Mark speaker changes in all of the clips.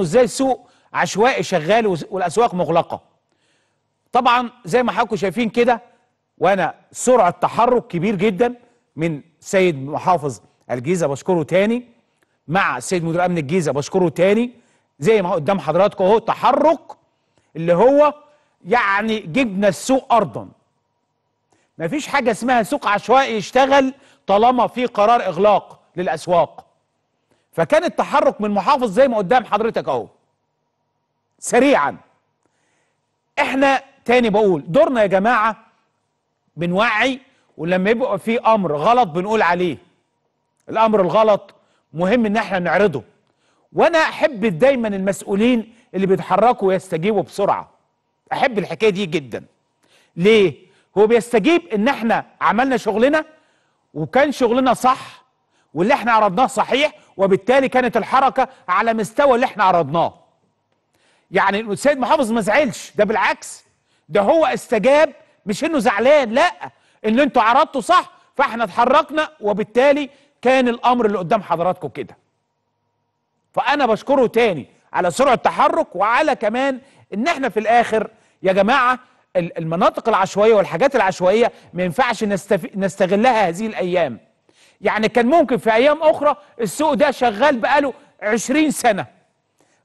Speaker 1: انه ازاي السوق عشوائي شغال والاسواق مغلقه طبعا زي ما حضراتكم شايفين كده وانا سرعه تحرك كبير جدا من سيد محافظ الجيزه بشكره تاني مع سيد مدير امن الجيزه بشكره تاني زي ما هو قدام حضراتكم اهو تحرك اللي هو يعني جبنا السوق ارضا مفيش حاجه اسمها سوق عشوائي يشتغل طالما في قرار اغلاق للاسواق فكان التحرك من محافظ زي ما قدام حضرتك اهو سريعا احنا تاني بقول دورنا يا جماعه بنوعي ولما يبقى في امر غلط بنقول عليه الامر الغلط مهم ان احنا نعرضه وانا احب دايما المسؤولين اللي بيتحركوا ويستجيبوا بسرعه احب الحكايه دي جدا ليه هو بيستجيب ان احنا عملنا شغلنا وكان شغلنا صح واللي احنا عرضناه صحيح وبالتالي كانت الحركة على مستوى اللي احنا عرضناه يعني السيد محافظ ما زعلش ده بالعكس ده هو استجاب مش انه زعلان لا اللي انتوا عرضتوا صح فاحنا اتحركنا وبالتالي كان الامر اللي قدام حضراتكم كده فانا بشكره تاني على سرعه التحرك وعلى كمان ان احنا في الاخر يا جماعه المناطق العشوائيه والحاجات العشوائيه ما ينفعش نستغلها هذه الايام يعني كان ممكن في ايام اخرى السوق ده شغال بقاله 20 سنه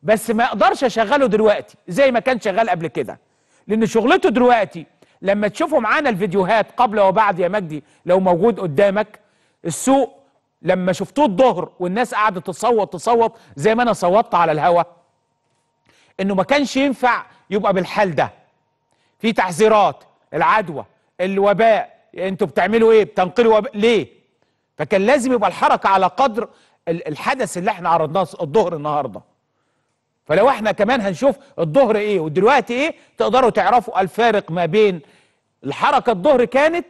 Speaker 1: بس ما اقدرش اشغله دلوقتي زي ما كان شغال قبل كده لان شغلته دلوقتي لما تشوفوا معانا الفيديوهات قبل وبعد يا مجدي لو موجود قدامك السوق لما شفتوه الظهر والناس قعدت تصوت تصوت زي ما انا صوتت على الهوا انه ما كانش ينفع يبقى بالحال ده في تحذيرات العدوى الوباء انتوا بتعملوا ايه بتنقلوا وباء ليه فكان لازم يبقى الحركه على قدر الحدث اللي احنا عرضناه الظهر النهارده فلو احنا كمان هنشوف الظهر ايه ودلوقتي ايه تقدروا تعرفوا الفارق ما بين الحركه الظهر كانت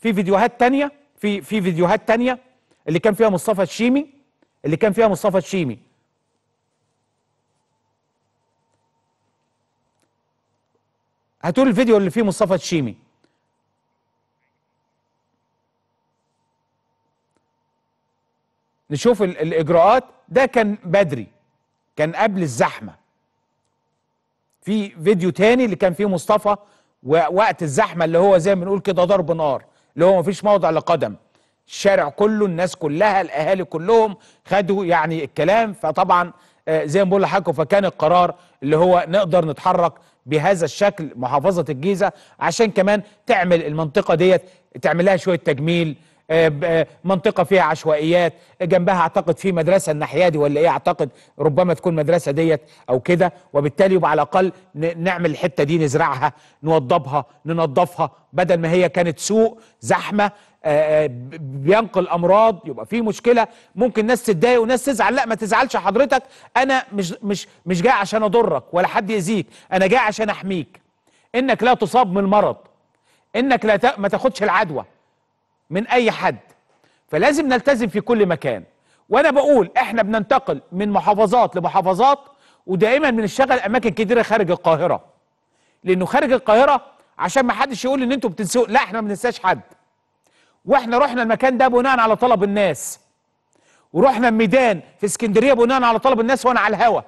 Speaker 1: في فيديوهات تانية في في فيديوهات تانية اللي كان فيها مصطفى الشيمي اللي كان فيها مصطفى الشيمي هاتوا الفيديو اللي فيه مصطفى الشيمي نشوف الاجراءات ده كان بدري كان قبل الزحمه في فيديو تاني اللي كان فيه مصطفى ووقت الزحمه اللي هو زي ما بنقول كده ضرب نار اللي هو مفيش موضع لقدم الشارع كله الناس كلها الاهالي كلهم خدوا يعني الكلام فطبعا آه، زي ما بقول لحضراتكم فكان القرار اللي هو نقدر نتحرك بهذا الشكل محافظه الجيزه عشان كمان تعمل المنطقه ديت تعمل لها شويه تجميل آه، آه، منطقه فيها عشوائيات جنبها اعتقد في مدرسه الناحيه دي ولا ايه اعتقد ربما تكون مدرسه ديت او كده وبالتالي يبقى على الاقل نعمل الحته دي نزرعها نوضبها ننظفها بدل ما هي كانت سوق زحمه آه، بينقل امراض يبقى في مشكله ممكن ناس تتضايق وناس تزعل لا ما تزعلش حضرتك انا مش مش مش جاي عشان اضرك ولا حد يأذيك انا جاي عشان احميك انك لا تصاب من المرض انك لا ما تاخدش العدوى من اي حد فلازم نلتزم في كل مكان وانا بقول احنا بننتقل من محافظات لمحافظات ودائما بنشتغل اماكن كتيره خارج القاهره لانه خارج القاهره عشان ما حدش يقول ان انتوا بتنسوا لا احنا ما بننساش حد واحنا رحنا المكان ده بناء على طلب الناس ورحنا الميدان في اسكندريه بناء على طلب الناس وانا على الهوا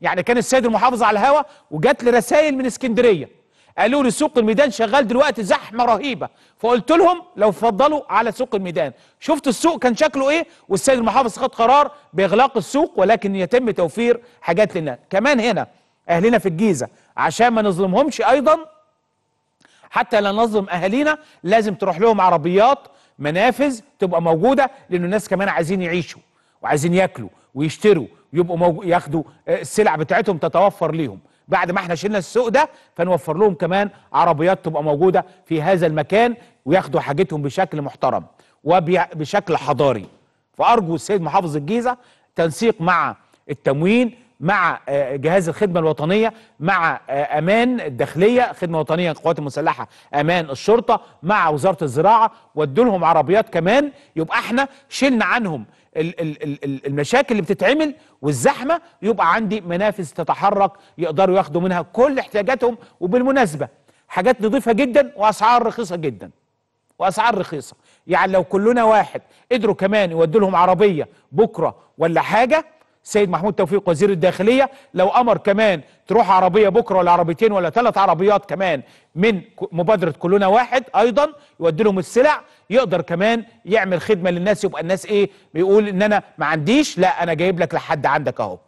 Speaker 1: يعني كان السيد المحافظ على الهوا وجات لي رسائل من اسكندريه قالوا لي سوق الميدان شغال دلوقتي زحمه رهيبه فقلت لهم لو فضلوا على سوق الميدان شفت السوق كان شكله ايه والسيد المحافظ خد قرار باغلاق السوق ولكن يتم توفير حاجات لنا كمان هنا اهلنا في الجيزه عشان ما نظلمهمش ايضا حتى لا نظلم اهالينا لازم تروح لهم عربيات منافذ تبقى موجوده لان الناس كمان عايزين يعيشوا وعايزين ياكلوا ويشتروا ويبقوا ياخدوا آه، السلع بتاعتهم تتوفر ليهم بعد ما احنا شلنا السوق ده فنوفر لهم كمان عربيات تبقى موجوده في هذا المكان وياخدوا حاجتهم بشكل محترم وبشكل حضاري فارجو السيد محافظ الجيزه تنسيق مع التموين مع آه، جهاز الخدمة الوطنية مع آه، أمان الداخلية خدمة وطنية القوات المسلحة أمان الشرطة مع وزارة الزراعة وادوا لهم عربيات كمان يبقى احنا شلنا عنهم المشاكل اللي بتتعمل والزحمه يبقى عندي منافذ تتحرك يقدروا ياخدوا منها كل احتياجاتهم وبالمناسبه حاجات نضيفه جدا واسعار رخيصه جدا واسعار رخيصه يعني لو كلنا واحد قدروا كمان يودوا لهم عربيه بكره ولا حاجه سيد محمود توفيق وزير الداخليه لو امر كمان تروح عربيه بكره ولا عربيتين ولا ثلاث عربيات كمان من مبادره كلنا واحد ايضا يودي لهم السلع يقدر كمان يعمل خدمه للناس يبقى الناس ايه بيقول ان انا ما عنديش لا انا جايب لك لحد عندك اهو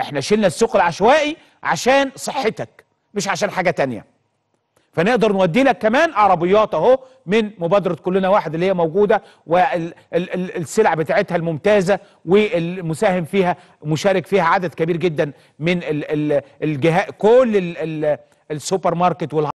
Speaker 1: احنا شلنا السوق العشوائي عشان صحتك مش عشان حاجه تانيه فنقدر نودي لك كمان عربيات اهو من مبادره كلنا واحد اللي هي موجوده والسلع بتاعتها الممتازه والمساهم فيها مشارك فيها عدد كبير جدا من الجهات كل السوبر ماركت